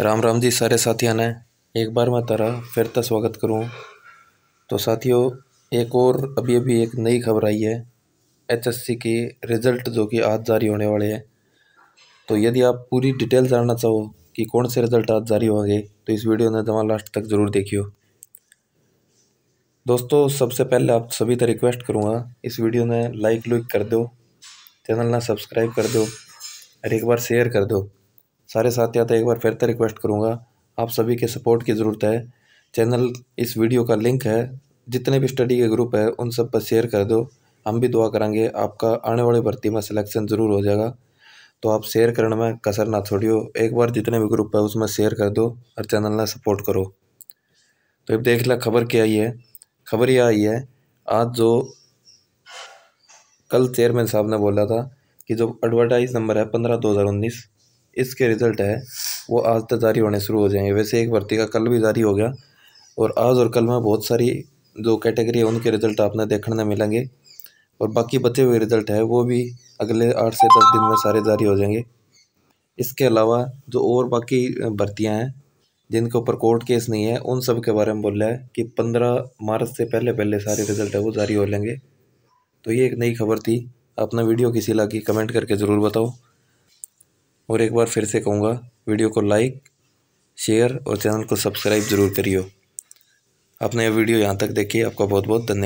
राम राम जी सारे साथियों ने एक बार मैं तारा फिर तक तो स्वागत करूं तो साथियों एक और अभी अभी एक नई खबर आई है एचएससी के रिज़ल्ट जो कि आज जारी होने वाले हैं तो यदि आप पूरी डिटेल जानना चाहो कि कौन से रिज़ल्ट आज जारी होंगे तो इस वीडियो ने जमा लास्ट तक ज़रूर देखियो दोस्तों सबसे पहले आप सभी तक रिक्वेस्ट करूँगा इस वीडियो ने लाइक लुइक कर दो चैनल ना सब्सक्राइब कर दो और एक बार शेयर कर दो सारे साथियों तो एक बार फिर से रिक्वेस्ट करूँगा आप सभी के सपोर्ट की ज़रूरत है चैनल इस वीडियो का लिंक है जितने भी स्टडी के ग्रुप है उन सब पर शेयर कर दो हम भी दुआ करेंगे आपका आने वाले भर्ती में सिलेक्शन ज़रूर हो जाएगा तो आप शेयर करने में कसर ना छोड़ियो एक बार जितने भी ग्रुप है उसमें शेयर कर दो और चैनल ने सपोर्ट करो तो अब देख ला खबर क्या आई है खबर यह आई है आज जो कल चेयरमैन साहब ने बोला था कि जो एडवर्टाइज नंबर है पंद्रह दो हज़ार उन्नीस इसके रिज़ल्ट है वो आज तक तो जारी होने शुरू हो जाएंगे वैसे एक भर्ती का कल भी जारी हो गया और आज और कल में बहुत सारी जो कैटेगरी है उनके रिज़ल्ट आपने देखने में मिलेंगे और बाकी बचे हुए रिज़ल्ट है वो भी अगले आठ से दस दिन में सारे जारी हो जाएंगे इसके अलावा जो और बाकी भर्तियाँ हैं जिनके ऊपर कोर्ट केस नहीं है उन सब के बारे में बोला है कि पंद्रह मार्च से पहले पहले सारे रिज़ल्ट है वो जारी हो लेंगे तो ये एक नई खबर थी अपना वीडियो किसी की कमेंट करके ज़रूर बताओ और एक बार फिर से कहूँगा वीडियो को लाइक शेयर और चैनल को सब्सक्राइब ज़रूर करियो आपने यह वीडियो यहाँ तक देखी आपका बहुत बहुत धन्यवाद